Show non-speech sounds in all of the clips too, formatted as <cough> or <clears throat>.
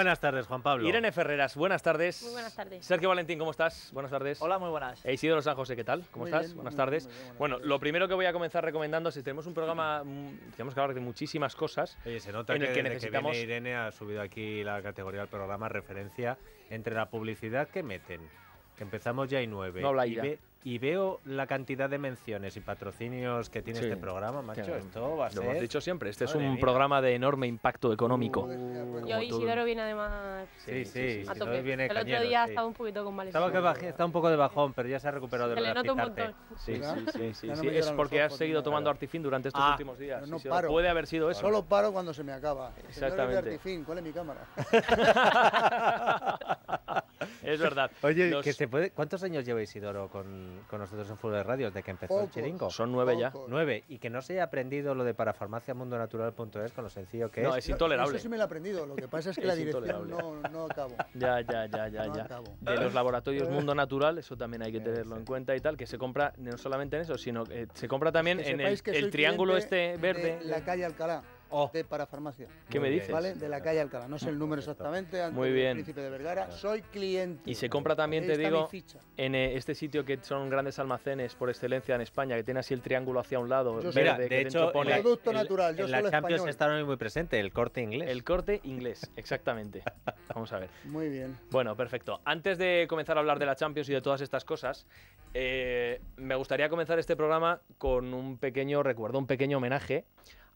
Buenas tardes, Juan Pablo. Irene Ferreras, buenas tardes. Muy buenas tardes. Sergio Valentín, ¿cómo estás? Buenas tardes. Hola, muy buenas. E Isidoro San José, ¿qué tal? ¿Cómo estás? buenas tardes. bueno, lo primero que voy a comenzar recomendando si tenemos un programa, mm, tenemos que hablar de muchísimas cosas. Oye, se nota que, necesitamos. Irene ha subido aquí la categoría del programa referencia entre la publicidad que meten, que empezamos ya y nueve. No habla y veo la cantidad de menciones y patrocinios que tiene este programa, macho, esto va a ser... Lo hemos dicho siempre, este es un programa de enorme impacto económico. y hoy pues, Isidoro viene además sí, sí, sí El otro día estaba un poquito con estaba, que estaba, un poco de bajón, pero ya se ha recuperado de lo de Sí, sí, sí. es porque has seguido tomando Artifin durante estos ah, últimos días. No, paro. Puede haber sido eso. Solo paro cuando se me acaba. Exactamente. Artifin, ¿cuál es mi cámara? <laughs> <laughs> es verdad. Oye, ¿cuántos años lleva Isidoro con con nosotros en Fútbol de Radio desde que empezó el chiringo. Son nueve ya. Nueve. Y que no se haya aprendido lo de parafarmaciamundonatural.es con lo sencillo que es. No, es intolerable. No, sé si me lo he aprendido. Lo que pasa es que <laughs> la dirección no, no acabo. Ya, ya, ya, ya. ya. De los laboratorios eh. Mundo Natural, eso también hay que tenerlo en cuenta y tal, que se compra no solamente en eso, sino que eh, se compra también en el triángulo este verde. la calle Alcalá oh. de farmacia. ¿Qué me dices? De la calle Alcalá. No sé el número exactamente. Muy bien. Príncipe de Vergara. Soy cliente. Y se compra también, te digo, en eh, este sitio que son grandes almacenes por excelencia en España, que tiene así el triángulo hacia un lado. Mira, de hecho, pone producto natural. Yo en la Champions está muy presente, el corte inglés. El corte inglés, exactamente. <laughs> Vamos a ver. Muy bien. Bueno, perfecto. Antes de comenzar a hablar de la Champions y de todas estas cosas, eh, me gustaría comenzar este programa con un pequeño recuerdo, un pequeño homenaje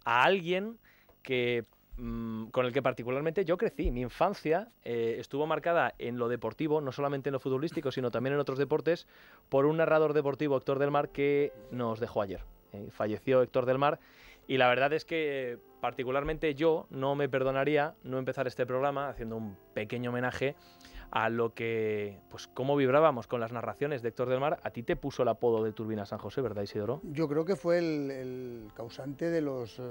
a alguien que mm, con el que particularmente yo crecí. Mi infancia eh, estuvo marcada en lo deportivo, no solamente en lo futbolístico, sino también en otros deportes, por un narrador deportivo, Héctor del Mar, que nos dejó ayer. Eh, falleció Héctor del Mar y la verdad es que particularmente yo no me perdonaría no empezar este programa haciendo un pequeño homenaje a lo que, pues cómo vibrábamos con las narraciones de Héctor del Mar, a ti te puso el apodo de Turbina San José, ¿verdad Isidoro? Yo creo que fue el, causante de los, eh,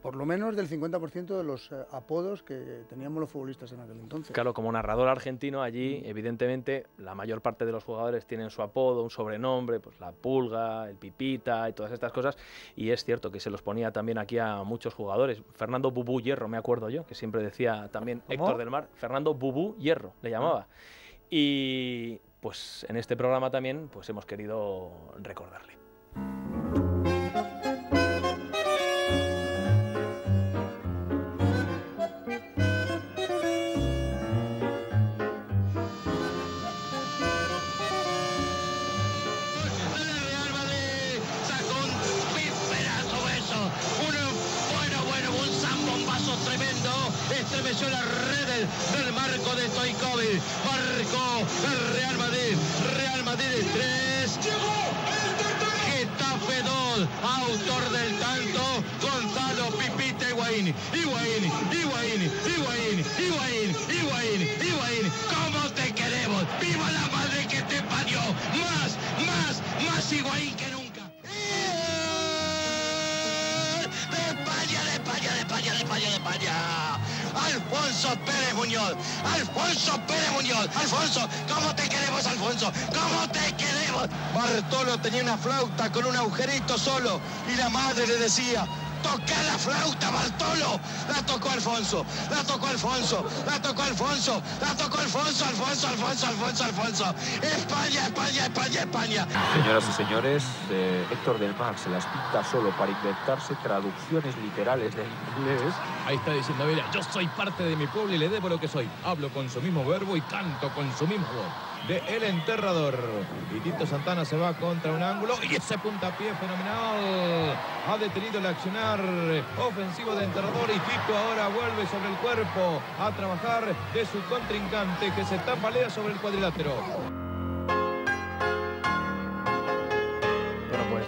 por lo menos del 50% de los eh, apodos que teníamos los futbolistas en aquel entonces. Claro, como narrador argentino allí, evidentemente, la mayor parte de los jugadores tienen su apodo, un sobrenombre, pues la pulga, el pipita y todas estas cosas, y es cierto que se los ponía también aquí a muchos jugadores. Fernando Bubú Hierro, me acuerdo yo, que siempre decía también Héctor del Mar, Fernando Bubú Hierro le llamaba. Y pues en este programa también pues hemos querido recordarle. apareció la red del marco de Stoikovic. Marco el Real Madrid. Real Madrid 3. Getafe 2. Autor del tanto. Gonzalo Pipita Higuaín. Higuaín, Higuaín, Higuaín, Higuaín, Higuaín. Alfonso Pérez Muñoz. Alfonso Pérez Muñoz. Alfonso, ¿cómo te queremos, Alfonso? ¿Cómo te queremos? Bartolo tenía una flauta con un agujerito solo y la madre le decía, Toca la flauta, Bartolo. La tocó Alfonso. La tocó Alfonso. La tocó Alfonso. La tocó Alfonso. Alfonso, Alfonso, Alfonso, Alfonso. España, España, España, España. Señoras y señores, eh, Héctor del Mar se las pinta solo para inventarse traducciones literales del inglés. Ahí está diciendo, mira, yo soy parte de mi pueblo y le debo lo que soy. Hablo con su mismo verbo y canto con su mismo voz de El Enterrador. Y Tito Santana se va contra un ángulo y ese puntapié fenomenal ha detenido el accionar ofensivo de Enterrador y Tito ahora vuelve sobre el cuerpo a trabajar de su contrincante que se tapalea sobre el cuadrilátero.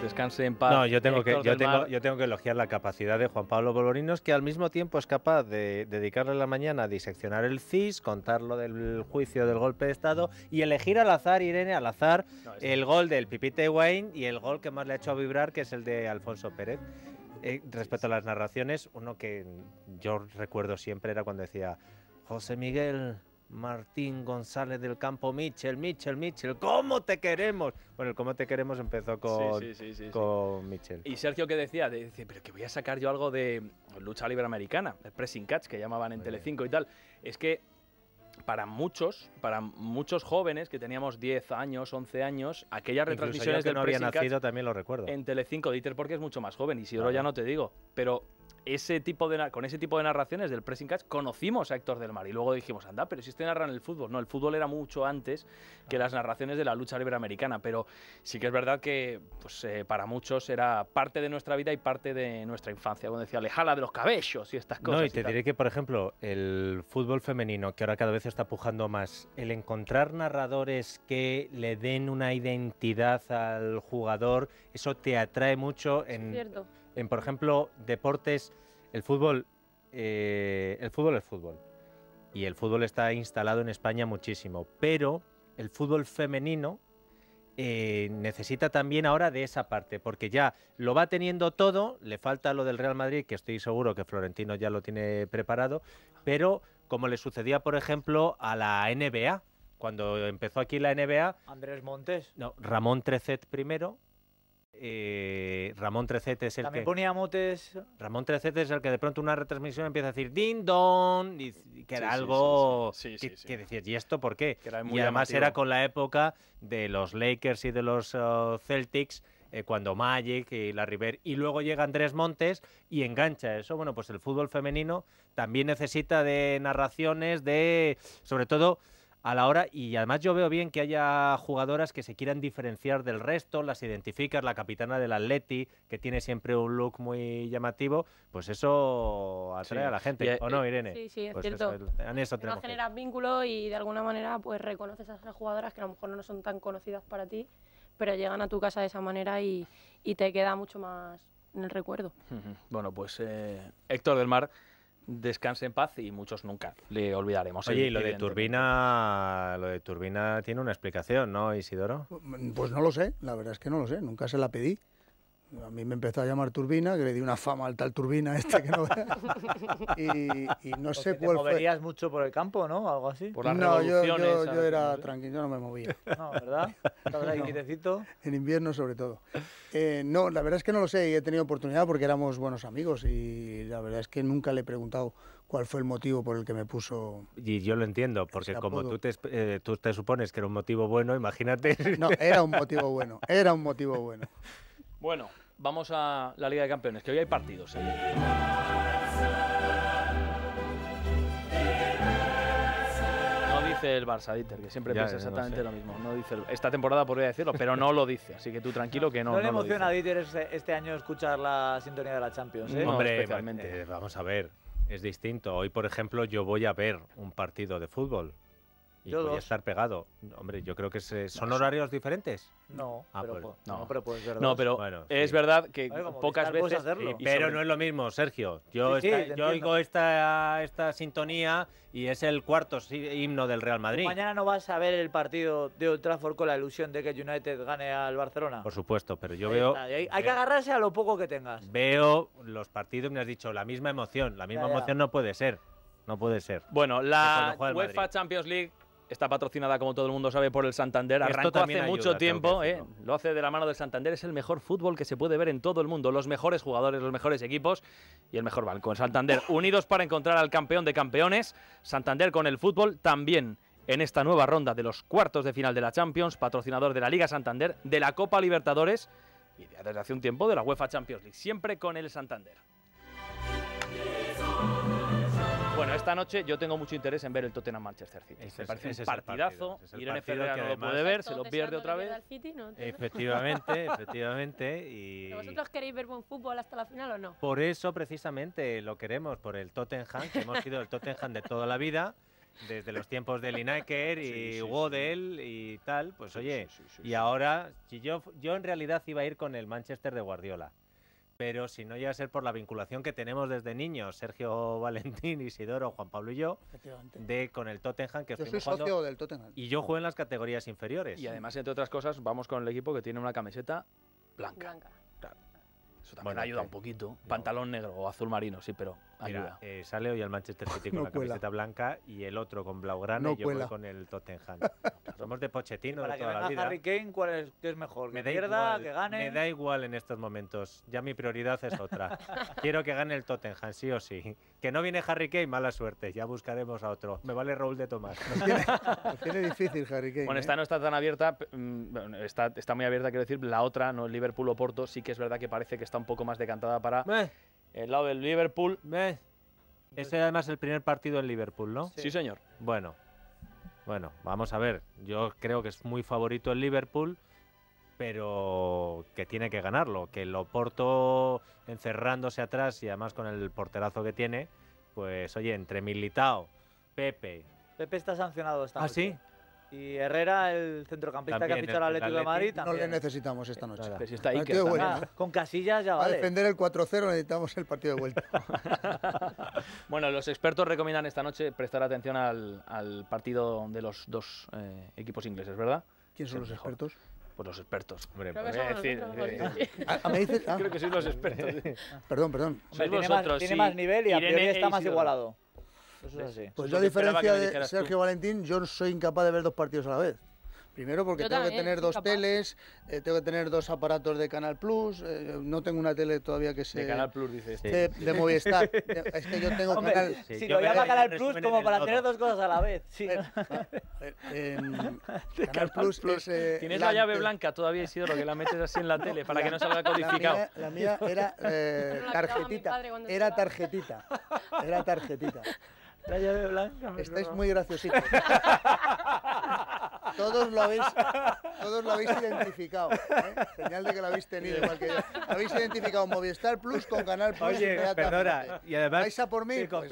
Descanse en paz. No, yo tengo, que, yo tengo, yo tengo que elogiar la capacidad de Juan Pablo Bolorinos, que al mismo tiempo es capaz de dedicarle la mañana a diseccionar el CIS, contar lo del juicio del golpe de Estado y elegir al azar, Irene, al azar, el gol del Pipite Wayne y el gol que más le ha hecho vibrar, que es el de Alfonso Pérez. Eh, respecto a las narraciones, uno que yo recuerdo siempre era cuando decía, José Miguel, Martín González del Campo, Mitchell, Mitchell, Mitchell, ¿cómo te queremos? Bueno, el cómo te queremos empezó con, Mitchell. Y Sergio ¿qué decía, dice, pero que voy a sacar yo algo de lucha libre americana, el pressing catch que llamaban en tele Telecinco y tal. Es que para muchos, para muchos jóvenes que teníamos 10 años, 11 años, aquellas retransmisiones que del no había nacido también lo recuerdo. En Telecinco Dieter porque es mucho más joven y si ahora ya no te digo, pero ese tipo de, con ese tipo de narraciones del pressing catch conocimos a Héctor del Mar y luego dijimos, anda, pero si este en el fútbol. No, el fútbol era mucho antes que las narraciones de la lucha libre americana, pero sí que es verdad que pues, eh, para muchos era parte de nuestra vida y parte de nuestra infancia, cuando decía, le jala de los cabellos y estas cosas. No, y te diré que, por ejemplo, el fútbol femenino, que ahora cada vez está pujando más, el encontrar narradores que le den una identidad al jugador, eso te atrae mucho en... Cierto en, por ejemplo, deportes, el fútbol, eh, el fútbol es fútbol. Y el fútbol está instalado en España muchísimo. Pero el fútbol femenino eh, necesita también ahora de esa parte, porque ya lo va teniendo todo, le falta lo del Real Madrid, que estoy seguro que Florentino ya lo tiene preparado, pero como le sucedía, por ejemplo, a la NBA, cuando empezó aquí la NBA. Andrés Montes. No, Ramón Trecet primero, eh, Ramón Trecete es el También que... ponía motes... Ramón Trecete es el que de pronto una retransmisión empieza a decir dindon que era algo... que, ¿y esto por qué? y además era con la época de los Lakers y de los oh, Celtics eh, cuando Magic y la River y luego llega Andrés Montes y engancha eso. Bueno, pues el fútbol femenino también necesita de narraciones, de sobre todo a la hora y además yo veo bien que haya jugadoras que se quieran diferenciar del resto, las identificas, la capitana del Atleti, que tiene siempre un look muy llamativo, pues eso atrae a la gente, eh, ¿o no, eh, Irene? Sí, sí, es pues cierto. en generas vínculo y de alguna manera pues reconoces a esas jugadoras que a lo mejor no son tan conocidas para ti, pero llegan a tu casa de esa manera y, y te queda mucho más en el recuerdo. Bueno, pues eh, Héctor del Mar descanse en paz y muchos nunca le olvidaremos. Oye, y lo de turbina, lo de turbina tiene una explicación, ¿no, Isidoro? Pues no lo sé, la verdad es que no lo sé, nunca se la pedí. A mí me empezó a llamar Turbina, que le di una fama al tal Turbina este que no <laughs> y, y, no sé cuál te moverías mucho por el campo, ¿no? Algo así. no, yo, yo, era tranquilo, no me movía. No, ¿verdad? estaba ahí En invierno sobre todo. Eh, no, la verdad es que no lo sé y he tenido oportunidad porque éramos buenos amigos y la verdad es que nunca le he preguntado cuál fue el motivo por el que me puso. Y yo lo entiendo, porque como tú te, eh, tú te supones que era un motivo bueno, imagínate. No, era un <laughs> motivo bueno, era un motivo bueno. Bueno, vamos a la Liga de Campeones, que hoy hay partidos. ¿eh? No dice el Barça, Dieter, que siempre piensa exactamente lo mismo. No dice esta temporada podría decirlo, pero no lo dice. Así que tú tranquilo que no. No, no le emociona Dieter este, este, año escuchar la sintonía de la Champions. ¿eh? Hombre, eh, vamos a ver. Es distinto. Hoy, por ejemplo, yo voy a ver un partido de fútbol y estar pegado. Hombre, yo creo que son horarios diferentes. No, ah, pero, pues, no. pero pues es verdad que pocas veces. pero no es lo mismo, Sergio. Yo, oigo esta, sintonía y es el cuarto himno del Real Madrid. Mañana no vas a ver el partido de Old con la ilusión de que United gane al Barcelona. Por supuesto, pero yo veo. Hay, que agarrarse a lo poco que tengas. Veo los partidos, me has dicho, la misma emoción. La misma emoción no puede ser. No puede ser. Bueno, la UEFA Champions League está patrocinada, como todo el mundo sabe, por el Santander. Arrancó hace mucho tiempo, ¿eh? lo hace de la mano del Santander. Es el mejor fútbol que se puede ver en todo el mundo. Los mejores jugadores, los mejores equipos y el mejor balcón. Santander, <laughs> unidos para encontrar al campeón de campeones. Santander con el fútbol también en esta nueva ronda de los cuartos de final de la Champions, patrocinador de la Liga Santander, de la Copa Libertadores y desde hace un tiempo de la UEFA Champions League. Siempre con el Santander. Bueno, esta noche yo tengo mucho interés en ver el Tottenham Manchester City. parece un partidazo. Irene Ferreira no lo puede ver, se lo pierde otra vez. Efectivamente, <laughs> efectivamente. Y... ¿Vosotros queréis ver buen fútbol hasta la final o no? Por eso precisamente lo queremos, por el Tottenham, que hemos sido el Tottenham de toda la vida desde los tiempos de Lineker y Wodel y tal, pues oye, y ahora, yo, yo en realidad iba a ir con el Manchester de Guardiola pero si no llega a ser por la vinculación que tenemos desde niños, Sergio <laughs> Valentín, Isidoro, Juan Pablo y yo, de con el Tottenham que yo soy socio del Tottenham. Y yo juego en las categorías inferiores. Y además, entre otras cosas, vamos con el equipo que tiene una camiseta blanca. Eso también ayuda un poquito. Pantalón negro o azul marino, sí, pero Mira, eh, sale hoy el Manchester City <laughs> con la camiseta blanca y el otro con Blaugrana y yo con el Tottenham. <laughs> Somos de Pochettino de toda la vida. Harry Kane, ¿cuál es, qué es mejor? Me da pierda, que gane? Me da igual en estos momentos. Ya mi prioridad es otra. <laughs> Quiero que gane el Tottenham, sí o sí. Que no viene Harry Kane, mala suerte. Ya buscaremos a otro. Me vale Raúl de Tomás. Nos tiene, difícil Harry Kane. Bueno, ¿eh? esta no está tan abierta. Mm, está, está muy abierta, quiero decir. La otra, no Liverpool o Porto, sí que es verdad que parece que está un poco más decantada para... El lado del Liverpool. Eh. Ese además el primer partido en Liverpool, ¿no? Sí. señor. Bueno, bueno, vamos a ver. Yo creo que es muy favorito el Liverpool, pero que tiene que ganarlo. Que lo portó encerrándose atrás y además con el porterazo que tiene, pues oye, entre Militao, Pepe. Pepe está sancionado esta ¿Ah, sí? Y Herrera, el centrocampista que ha fichado el, Atlético de Madrid. No le necesitamos esta noche. Claro. si está ahí, ah, que con casillas ya vale. Para defender el 4-0 necesitamos el partido de vuelta. <laughs> bueno, los expertos recomiendan esta noche prestar atención al, partido de los dos eh, equipos ingleses, ¿verdad? ¿Quiénes son los expertos? Pues los expertos. Hombre, dices? Creo que sois los expertos. Perdón, perdón. Sois tiene tiene más nivel y a priori está más igualado. Pues yo, a diferencia de Sergio Valentín, yo soy incapaz de ver dos partidos a la vez. Primero porque tengo que tener dos teles, eh, tengo que tener dos aparatos de Canal Plus, eh, no tengo una tele todavía que se... De Canal Plus, dices. Este. De, Movistar. <laughs> Eh, es que yo tengo Canal... si lo llama Canal Plus como para tener dos cosas a la vez. <laughs> Em, Canal Plus, Tienes la, llave blanca todavía, lo que la metes así en la tele para que no salga codificado. la mía era tarjetita. Era tarjetita. Era <laughs> tarjetita blanca. Estáis muy graciositos. <laughs> todos lo habéis, todos lo habéis identificado. ¿eh? Señal de que lo habéis tenido igual Habéis identificado Movistar Plus con Canal Plus. Oye, perdona, y además... ¿Vais a por mí? Pues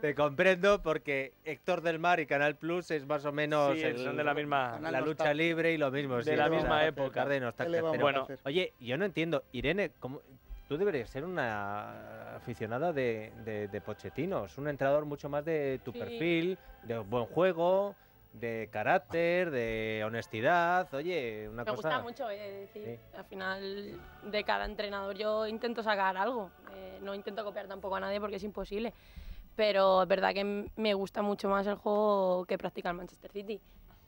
te, comprendo porque Héctor del Mar y Canal Plus es más o menos... son de la misma... la lucha libre y lo mismo. De la misma época. bueno, oye, yo no entiendo. Irene, ¿cómo, tú deberías ser una aficionada de, de, Pochettino. Es un entrenador mucho más de tu perfil, de buen juego, de carácter, de honestidad. Oye, una Me cosa. Me gusta mucho, eh, decir, al final de cada entrenador yo intento sacar algo. Eh, no intento copiar tampoco a nadie porque es imposible. Pero es verdad que me gusta mucho más el juego que practica el Manchester City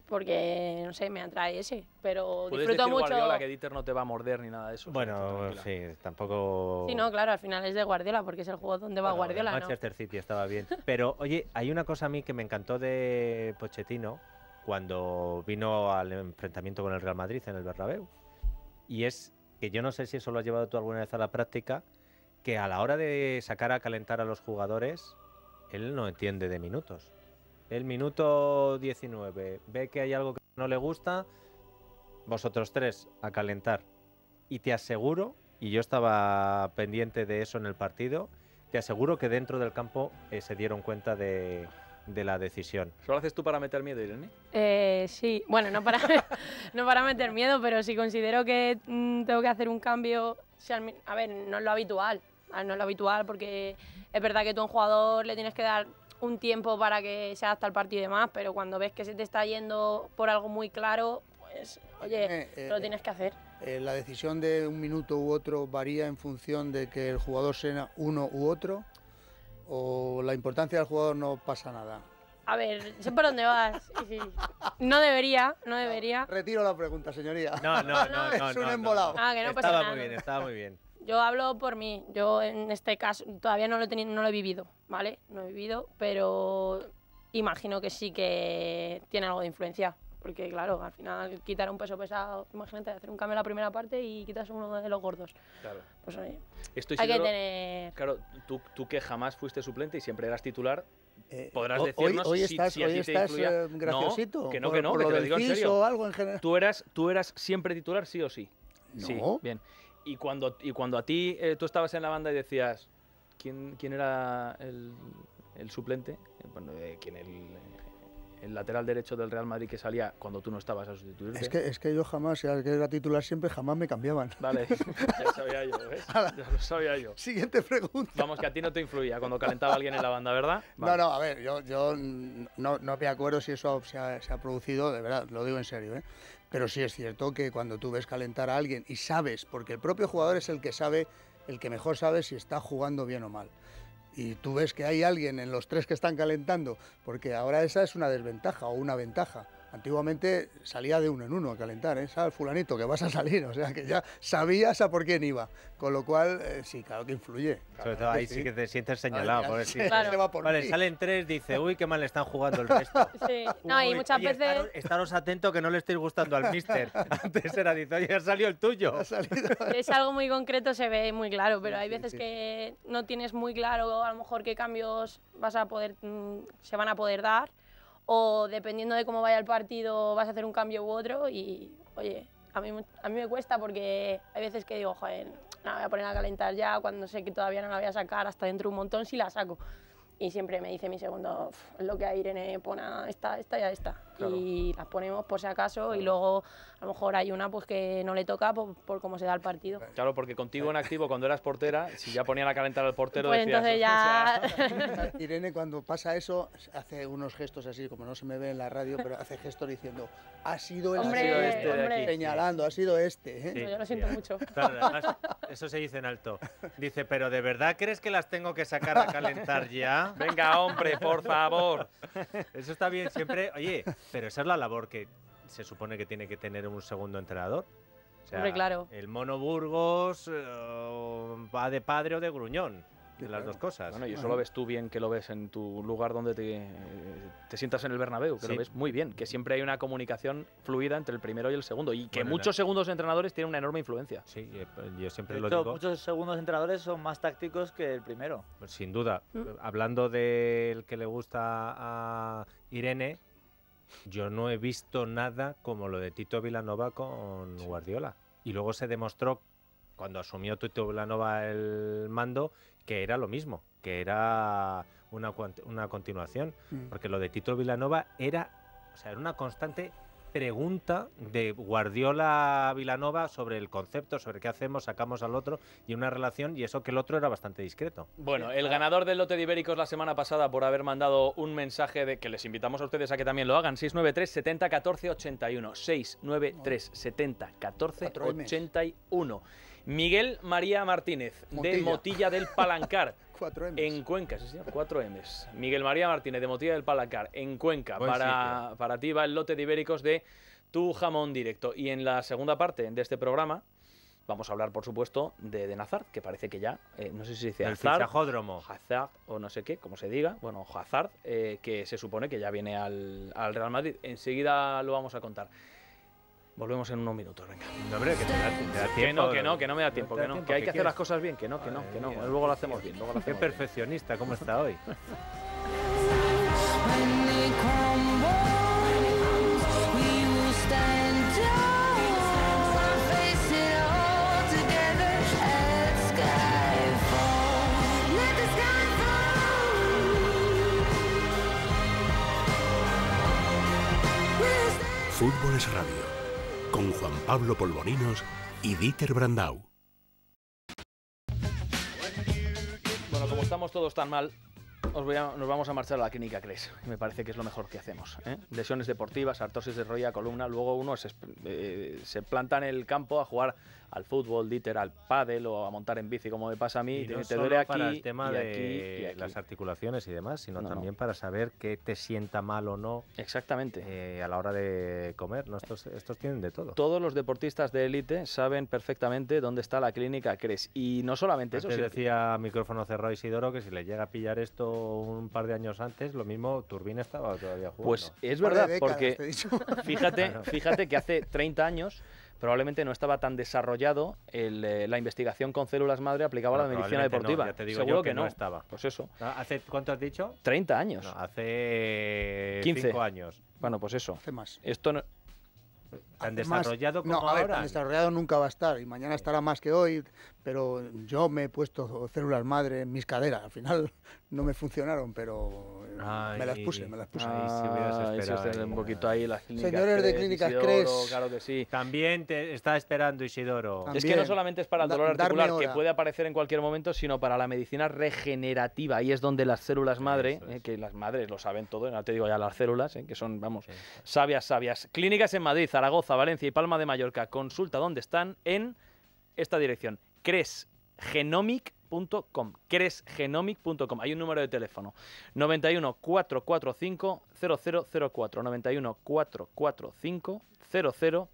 porque no sé, me atrae ese, pero disfruto mucho. Guardiola que Dieter no te va a morder ni nada de eso. Bueno, sí, tampoco. Sí, no, claro, al final es de Guardiola porque es el juego donde va Guardiola. Manchester City estaba bien, pero oye, hay una cosa a mí que me encantó de Pochettino cuando vino al enfrentamiento con el Real Madrid en el Bernabéu y es que yo no sé si eso lo has llevado tú alguna vez a la práctica, que a la hora de sacar a calentar a los jugadores él no entiende de minutos. El minuto 19 ve que hay algo que no le gusta. Vosotros tres a calentar. Y te aseguro, y yo estaba pendiente de eso en el partido, te aseguro que dentro del campo eh, se dieron cuenta de, la decisión. ¿Solo haces tú para meter miedo, Irene? Eh, sí, bueno, no para, <laughs> no para meter miedo, pero si considero que mm, tengo que hacer un cambio, a ver, no es lo habitual, ah, no es lo habitual porque es verdad que tú a un jugador le tienes que dar un tiempo para que se adapte al partido y demás, pero cuando ves que se te está yendo por algo muy claro, pues, oye, eh, lo eh, tienes que hacer. Eh, ¿La decisión de un minuto u otro varía en función de que el jugador sea uno u otro? ¿O la importancia del jugador no pasa nada? A ver, sé por dónde vas. No debería, no debería. Retiro la pregunta, señoría. No, no, no. <laughs> no, es un embolado. Ah, estaba muy bien, estaba muy bien yo hablo por mí, yo en este caso todavía no lo he, no lo he vivido, ¿vale? No he vivido, pero imagino que sí que tiene algo de influencia. Porque claro, al final quitar un peso pesado, imagínate hacer un cambio en la primera parte y quitas uno de los gordos. Claro. Pues hay que tener... Claro, tú, tú que jamás fuiste suplente y siempre eras titular, eh, podrás decirnos hoy, hoy estás, si, hoy estás te eh, graciosito. que no, que no, por, lo, O algo en general. Tú eras, tú eras siempre titular sí o sí. Sí, bien. Y cuando, y cuando a ti eh, tú estabas en la banda y decías, ¿quién, quién era el, suplente? Eh, bueno, eh, ¿quién el, lateral derecho del Real Madrid que salía cuando tú no estabas a sustituirte. Es que, es que yo jamás, que era titular siempre, jamás me cambiaban. Vale, <laughs> ya sabía yo, Ya lo sabía yo. Siguiente pregunta. Vamos, que a ti no te influía cuando calentaba alguien en la banda, ¿verdad? No, no, a ver, yo, yo no, no, me acuerdo si eso se ha, se ha, producido, de verdad, lo digo en serio, ¿eh? Pero sí es cierto que cuando tú ves calentar a alguien y sabes, porque el propio jugador es el que sabe, el que mejor sabe si está jugando bien o mal. Y tú ves que hay alguien en los tres que están calentando, porque ahora esa es una desventaja o una ventaja. Antiguamente salía de uno en uno a calentar, ¿eh? al fulanito, que vas a salir, o sea que ya sabías a por quién iba, con lo cual eh, sí, claro que influye. Sobre todo ahí sí. que te sientes señalado, vale, salen tres, dice, uy, qué mal están jugando el resto. <laughs> Sí, no, y muchas veces... Estaros, atentos que no le estáis gustando al mister. <laughs> Antes era, dice, oye, ha salido el tuyo. <laughs> es algo muy concreto, se ve muy claro, pero hay veces que no tienes muy claro a lo mejor qué cambios vas a poder, mm, se van a poder dar o dependiendo de cómo vaya el partido vas a hacer un cambio u otro y, oye, a mí, a mí me cuesta porque hay veces que digo, joder, no, voy a poner a calentar ya cuando sé que todavía no la voy a sacar, hasta dentro un montón si la saco y siempre me dice mi segundo, lo que a Irene, pone esta, esta y a esta. Y las ponemos por si acaso y luego a lo mejor hay una pues que no le toca por, cómo se da el partido. Eh, claro, porque contigo en activo cuando eras portera, si ya ponía a calentar al portero... Pues entonces ya... <laughs> Ah, Irene cuando pasa eso hace unos gestos así, como no se me ve en la radio, pero hace gestos diciendo, ha sido el este, este señalando, ha sido este. ¿eh? yo lo siento mucho. Claro, <laughs> eso se dice en alto. Dice, pero ¿de verdad crees que las tengo que sacar a calentar ya? Venga, hombre, por favor. Eso está bien siempre. Oye, pero esa es la labor que se supone que tiene que tener un segundo entrenador. O sea, claro. El mono Burgos eh, va de padre o de gruñón de las dos cosas. Bueno, y eso lo ves tú bien, que lo ves en tu lugar donde te, eh, sientas en el Bernabéu, que lo ves muy bien, que siempre hay una comunicación fluida entre el primero y el segundo, y que muchos segundos entrenadores tienen una enorme influencia. Sí, eh, pues, yo siempre lo Muchos segundos entrenadores son más tácticos que el primero. Pues, sin duda. Mm. Hablando del que le gusta a Irene, yo no he visto nada como lo de Tito Vilanova con Guardiola. Y luego se demostró cuando asumió Tito Vilanova el mando, que era lo mismo, que era una, una continuación. Mm. Porque lo de Tito Vilanova era, o sea, era una constante pregunta de Guardiola Vilanova sobre el concepto, sobre qué hacemos, sacamos al otro y una relación, y eso que el otro era bastante discreto. Bueno, el ganador del lote de Ibéricos la semana pasada por haber mandado un mensaje de que les invitamos a ustedes a que también lo hagan, 693 70 14 693 70 14 Miguel María Martínez, de Motilla del Palancar. 4 <laughs> M. En Cuenca, sí, señor, 4 M'. Miguel María Martínez, de Motilla del Palancar, en Cuenca. para, ti va el lote de ibéricos de tu jamón directo. Y en la segunda parte de este programa, Vamos a hablar, por supuesto, de, Nazar, que parece que ya, eh, no sé si se dice El Hazard, o no sé qué, como se diga, bueno, Hazard, eh, que se supone que ya viene al Real Madrid. Enseguida lo vamos a contar. Volvemos en unos minutos, venga. No, hombre, que te tiempo. Que no, que no, que no me da tiempo, que no. que hay que hacer las cosas bien, que no, que no, que no. Luego lo hacemos bien, Qué perfeccionista, ¿cómo está hoy? Fútbol es radio con Juan Pablo Polvorinos y Dieter Brandau. Bueno, como estamos todos tan mal, nos vamos a marchar a la clínica Cres. Me parece que es lo mejor que hacemos. ¿eh? Lesiones deportivas, artrosis de rodilla, columna. Luego uno eh, se, planta en el campo a jugar al fútbol, literal al pádel o a montar en bici, como me pasa a mí. no para el tema de las articulaciones y demás, sino también para saber qué te sienta mal o no. Exactamente. Eh, a la hora de comer. Estos, tienen de todo. Todos los deportistas de élite saben perfectamente dónde está la clínica Cres. Y no solamente Antes eso. decía micrófono cerrado Isidoro que si le llega a pillar esto un par de años antes, lo mismo Turbina estaba todavía jugando. Pues es verdad, porque <laughs> fíjate, fíjate que hace 30 años probablemente no estaba tan desarrollado eh, la investigación con células madre aplicada a la medicina deportiva. te digo yo que, no. estaba. Pues eso. Ah, ¿Hace cuánto has dicho? 30 años. hace 15 años. Bueno, pues eso. Hace más. Esto no... Tan desarrollado como no, ahora. desarrollado nunca va a estar y mañana estará más que hoy, pero yo me he puesto células madre en mis caderas. Al final <laughs> no me funcionaron, pero eh, me las puse, me las puse. sí, se un poquito ahí las clínicas Señores de Clínicas Cres. Claro que sí. También te está esperando Isidoro. Es que no solamente es para el dolor articular, que puede aparecer en cualquier momento, sino para la medicina regenerativa. Ahí es donde las células madre, eh, que las madres lo saben todo, no te digo ya las células, eh, que son, vamos, sabias, sabias. Clínicas en Madrid, Zaragoza. Valencia y Palma de Mallorca. Consulta dónde están en esta dirección, cresgenomic.com. Cresgenomic.com. Hay un número de teléfono. 91 445 0004. 91 445 0004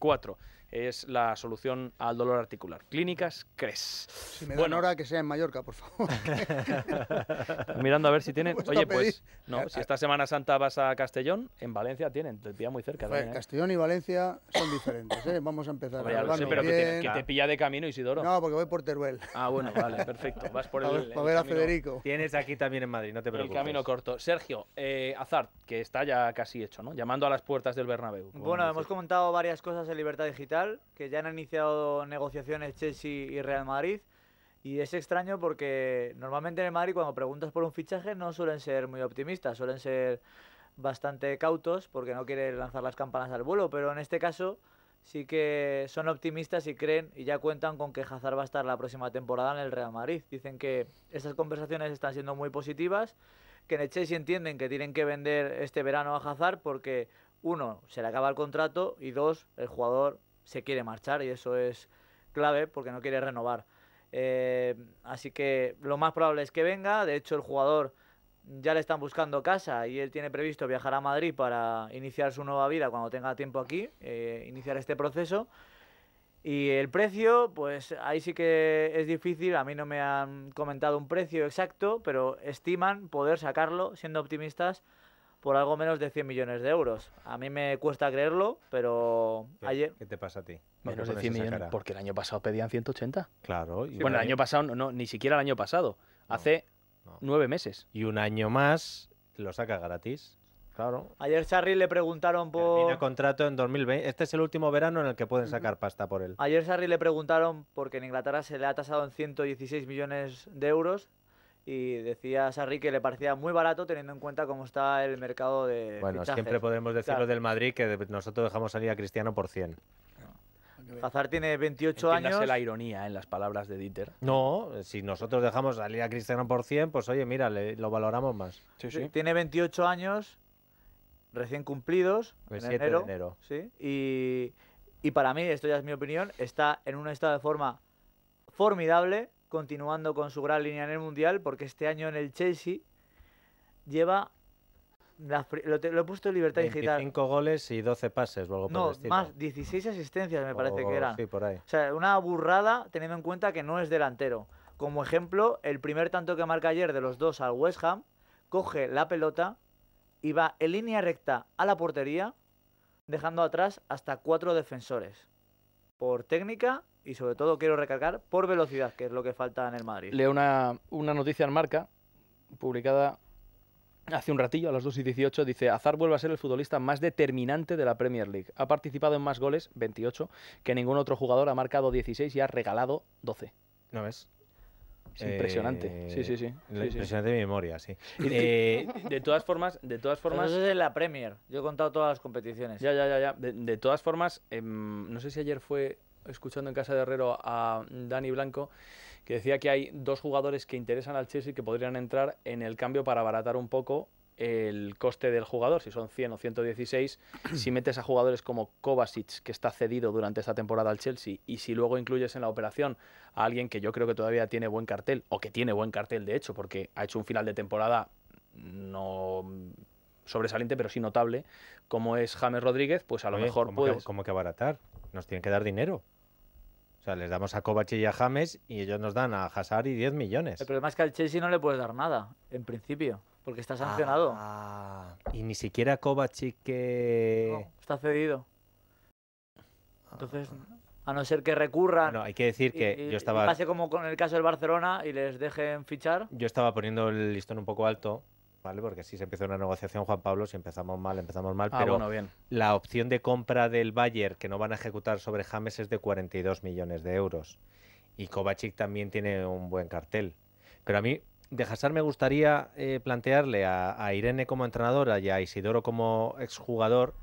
cuatro es la solución al dolor articular. Clínicas CRES. Si bueno, hora que sea en Mallorca, por favor. <laughs> mirando a ver si tienen. <laughs> Oye, pues no, si esta Semana Santa vas a Castellón, en Valencia tienen, te pilla muy cerca. de ¿eh? Castellón y Valencia son diferentes, ¿eh? Vamos a empezar. a que te, pilla de camino Isidoro. No, porque voy por Teruel. Ah, bueno, vale, perfecto. Vas por <laughs> el, a a, ver a Federico. Tienes aquí también en Madrid, no te preocupes. El camino corto. Sergio, eh, Azar, que está ya casi hecho, ¿no? Llamando a las puertas del Bernabéu. Bueno, hemos comentado varias cosas de Libertad Digital, que ya han iniciado negociaciones Chelsea y Real Madrid. Y es extraño porque normalmente en el Madrid cuando preguntas por un fichaje no suelen ser muy optimistas, suelen ser bastante cautos porque no quieren lanzar las campanas al vuelo, pero en este caso sí que son optimistas y creen y ya cuentan con que Hazard va a estar la próxima temporada en el Real Madrid. Dicen que esas conversaciones están siendo muy positivas, que en el Chelsea entienden que tienen que vender este verano a Hazard porque uno, se le acaba el contrato y dos, el jugador se quiere marchar y eso es clave porque no quiere renovar. Eh, así que lo más probable es que venga, de hecho el jugador ya le están buscando casa y él tiene previsto viajar a Madrid para iniciar su nueva vida cuando tenga tiempo aquí, eh, iniciar este proceso. Y el precio, pues ahí sí que es difícil, a mí no me han comentado un precio exacto, pero estiman poder sacarlo, siendo optimistas, por algo menos de 100 millones de euros. A mí me cuesta creerlo, pero ayer... ¿Qué te pasa a ti? Menos de 100 millones, porque el año pasado pedían 180. Claro. bueno, el año pasado, no, ni siquiera el año pasado. hace nueve meses. Y un año más lo saca gratis. Claro. Ayer Sarri le preguntaron por. Termina contrato en 2020. Este es el último verano en el que pueden sacar pasta por él. Ayer Sarri le preguntaron porque en Inglaterra se le ha tasado en 116 millones de euros y decía Sarri que le parecía muy barato teniendo en cuenta cómo está el mercado de Bueno, siempre podemos decir lo del Madrid que nosotros dejamos salir a Cristiano por 100. Hazard tiene 28 Entiéndase años. la ironía en las palabras de Dieter. No, si nosotros dejamos salir a Cristiano por 100, pues oye, mira, lo valoramos más. Tiene 28 años, recién cumplidos, en enero. Y, y para mí, esto ya es mi opinión, está en un estado de forma formidable continuando con su gran línea en el Mundial, porque este año en el Chelsea lleva... lo, he puesto en libertad digital. 5 goles y 12 pases luego más 16 asistencias me parece que eran. O sea, una burrada teniendo en cuenta que no es delantero. Como ejemplo, el primer tanto que marca ayer de los dos al West Ham, coge la pelota y va en línea recta a la portería, dejando atrás hasta cuatro defensores por técnica y sobre todo quiero recargar por velocidad, que es lo que falta en el Madrid. Leo una, noticia en marca, publicada hace un ratillo, a las 2 y 18, dice, Azar vuelve a ser el futbolista más determinante de la Premier League. Ha participado en más goles, 28, que ningún otro jugador ha marcado 16 y ha regalado 12. ¿No ves? impresionante, eh, sí, sí, sí. Impresionante de memoria, sí. Eh, de todas formas, de todas formas. es de la Premier. Yo he contado todas las competiciones. Ya, ya, ya, ya. De, todas formas, em, no sé si ayer fue escuchando en casa de Herrero a Dani Blanco que decía que hay dos jugadores que interesan al Chelsea que podrían entrar en el cambio para abaratar un poco el coste del jugador, si son 100 o 116, si <clears throat> metes a jugadores como Kovacic, que está cedido durante esta temporada al Chelsea, y si luego incluyes en la operación a alguien que yo creo que todavía tiene buen cartel, o que tiene buen cartel de hecho, porque ha hecho un final de temporada no sobresaliente, pero sí notable, como es James Rodríguez, pues a lo mejor puedes... Que, ¿Cómo que abaratar? Nos tienen que dar dinero. O sea, les damos a Kovacic y a James y ellos nos dan a Hazard y 10 millones. El problema es que al Chelsea no le puedes dar nada, en principio, porque está sancionado. Ah, y ni siquiera Kovacic que... No, está cedido. Entonces, a no ser que recurran. No, hay que decir que yo estaba. Y pase como con el caso del Barcelona y les dejen fichar. Yo estaba poniendo el listón un poco alto ¿vale? Porque si se empieza una negociación, Juan Pablo, si empezamos mal, empezamos mal, ah, pero la opción de compra del Bayer que no van a ejecutar sobre James es de 42 millones de euros. Y Kovacic también tiene un buen cartel. Pero a mí, de Hazard me gustaría eh, plantearle a, Irene como entrenadora y a Isidoro como exjugador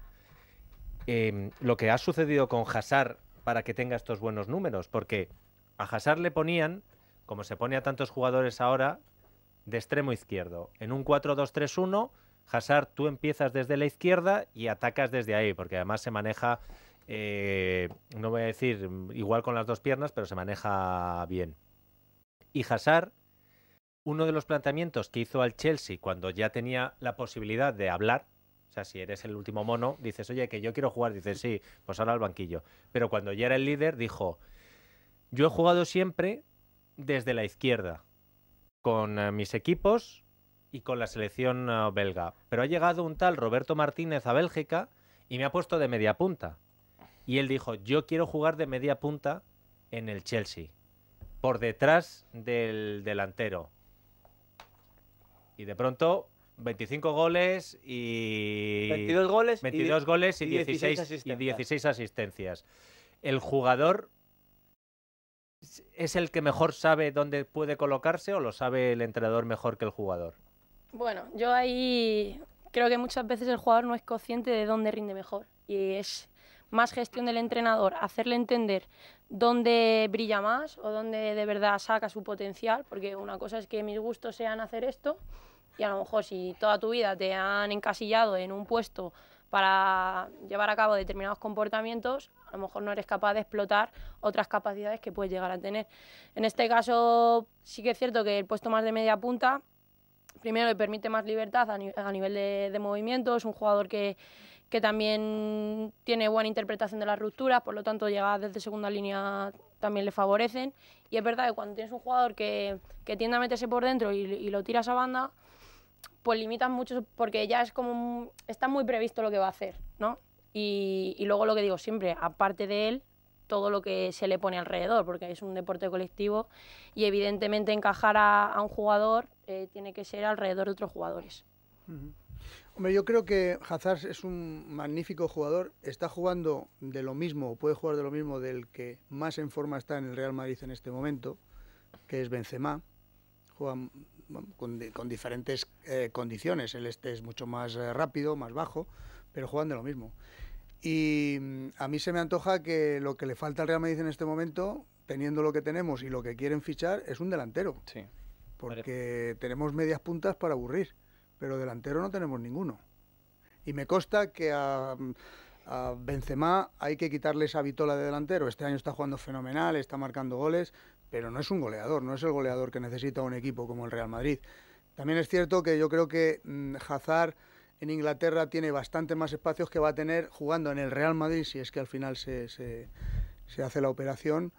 em, lo que ha sucedido con Hazard para que tenga estos buenos números, porque a Hazard le ponían, como se pone a tantos jugadores ahora, de extremo izquierdo. En un 4-2-3-1, Hazard, tú empiezas desde la izquierda y atacas desde ahí, porque además se maneja, eh, no voy a decir igual con las dos piernas, pero se maneja bien. Y Hazard, uno de los planteamientos que hizo al Chelsea cuando ya tenía la posibilidad de hablar, o sea, si eres el último mono, dices, oye, que yo quiero jugar, dices, sí, pues ahora al banquillo. Pero cuando ya era el líder, dijo, yo he jugado siempre desde la izquierda con eh, mis equipos y con la selección eh, belga. Pero ha llegado un tal Roberto Martínez a Bélgica y me ha puesto de media punta. Y él dijo, yo quiero jugar de media punta en el Chelsea, por detrás del delantero. Y de pronto, 25 goles y... 22 goles. 22 goles y 16 asistencias. El jugador ¿Es el que mejor sabe dónde puede colocarse o lo sabe el entrenador mejor que el jugador? Bueno, yo ahí creo que muchas veces el jugador no es consciente de dónde rinde mejor y es más gestión del entrenador, hacerle entender dónde brilla más o dónde de verdad saca su potencial, porque una cosa es que mis gustos sean hacer esto y a lo mejor si toda tu vida te han encasillado en un puesto para llevar a cabo determinados comportamientos, a lo mejor no eres capaz de explotar otras capacidades que puedes llegar a tener. En este caso sí que es cierto que el puesto más de media punta, primero le permite más libertad a, nivel de, de, movimiento, es un jugador que, que también tiene buena interpretación de las rupturas, por lo tanto llegar desde segunda línea también le favorecen. Y es verdad que cuando tienes un jugador que, que tiende a meterse por dentro y, y lo tiras a banda, pues limitan mucho porque ya es como, está muy previsto lo que va a hacer, ¿no? Y, luego lo que digo siempre, aparte de él, todo lo que se le pone alrededor, porque es un deporte colectivo y evidentemente encajar a, un jugador eh, tiene que ser alrededor de otros jugadores. Hombre, yo creo que Hazard es un magnífico jugador. Está jugando de lo mismo, puede jugar de lo mismo del que más en forma está en el Real Madrid en este momento, que es Benzema. Juega con, diferentes eh, condiciones. El este es mucho más eh, rápido, más bajo, pero juegan de lo mismo. Y mm, a mí se me antoja que lo que le falta al Real Madrid en este momento, teniendo lo que tenemos y lo que quieren fichar, es un delantero. Sí. Porque tenemos medias puntas para aburrir, pero delantero no tenemos ninguno. Y me consta que a, mm, a Benzema hay que quitarle esa vitola de delantero. Este año está jugando fenomenal, está marcando goles, pero no es un goleador, no es el goleador que necesita un equipo como el Real Madrid. También es cierto que yo creo que mm, Hazard en Inglaterra tiene bastante más espacios que va a tener jugando en el Real Madrid, si es que al final se, hace la operación,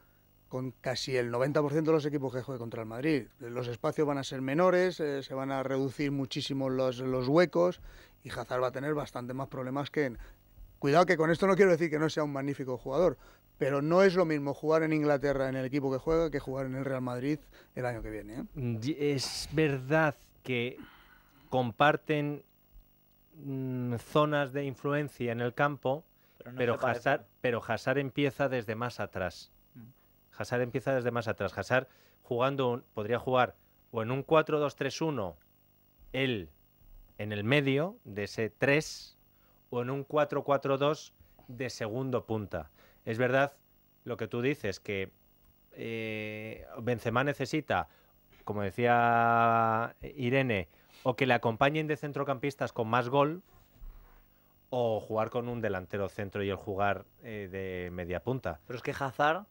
con casi el 90% de los equipos que juegue contra el Madrid. Los espacios van a ser menores, eh, se van a reducir muchísimo los, los huecos y Hazard va a tener bastante más problemas que... En... Cuidado que con esto no quiero decir que no sea un magnífico jugador, pero no es lo mismo jugar en Inglaterra en el equipo que juega que jugar en el Real Madrid el año que viene. ¿eh? Mm, es verdad que comparten mm, zonas de influencia en el campo, pero, Hazard, empieza desde más atrás. Mm. Hazard empieza desde más atrás. Hazard jugando podría jugar o en un 4-2-3-1 él en el medio de ese 3 o en un 4-4-2 de segundo punta es verdad lo que tú dices, que eh, Benzema necesita, como decía Irene, o que le acompañen de centrocampistas con más gol, o jugar con un delantero centro y el jugar eh, de media punta. Pero es que Hazard,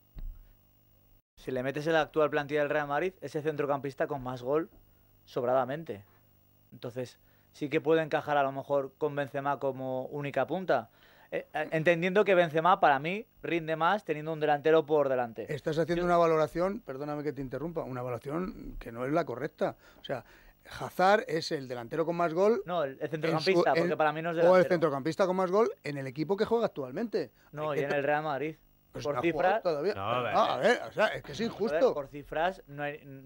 si le metes en la actual plantilla del Real Madrid, ese centrocampista con más gol, sobradamente. Entonces, sí que puede encajar a lo mejor con Benzema como única punta, eh, eh, entendiendo que Benzema para mí rinde más teniendo un delantero por delante. Estás haciendo una valoración, perdóname que te interrumpa, una valoración que no es la correcta. O sea, Hazard es el delantero con más gol. No, el, centrocampista, porque para mí no es delantero. O el centrocampista con más gol en el equipo que juega actualmente. No, y en el Real Madrid por cifras. a ver, es que es injusto. por cifras,